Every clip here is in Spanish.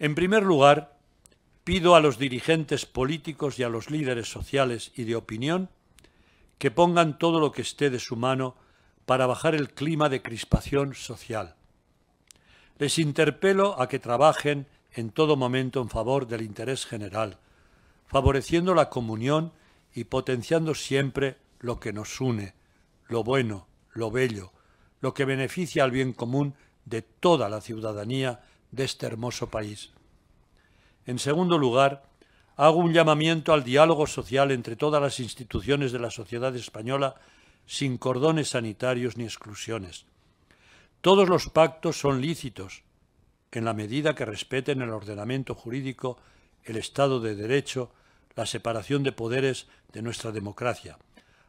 En primer lugar, pido a los dirigentes políticos y a los líderes sociales y de opinión que pongan todo lo que esté de su mano para bajar el clima de crispación social. Les interpelo a que trabajen en todo momento en favor del interés general, favoreciendo la comunión y potenciando siempre lo que nos une, lo bueno, lo bello, lo que beneficia al bien común de toda la ciudadanía de este hermoso país. En segundo lugar, hago un llamamiento al diálogo social entre todas las instituciones de la sociedad española sin cordones sanitarios ni exclusiones. Todos los pactos son lícitos en la medida que respeten el ordenamiento jurídico, el Estado de Derecho, la separación de poderes de nuestra democracia,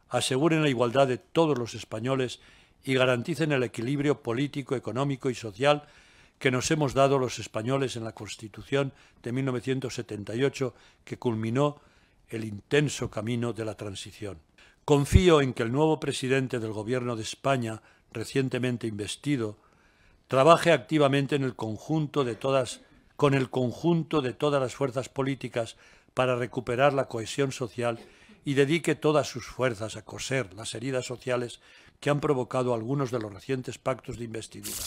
aseguren la igualdad de todos los españoles y garanticen el equilibrio político, económico y social que nos hemos dado los españoles en la Constitución de 1978 que culminó el intenso camino de la transición. Confío en que el nuevo presidente del Gobierno de España, recientemente investido, trabaje activamente en con el conjunto de todas las fuerzas políticas para recuperar la cohesión social y dedique todas sus fuerzas a coser las heridas sociales que han provocado algunos de los recientes pactos de investidura.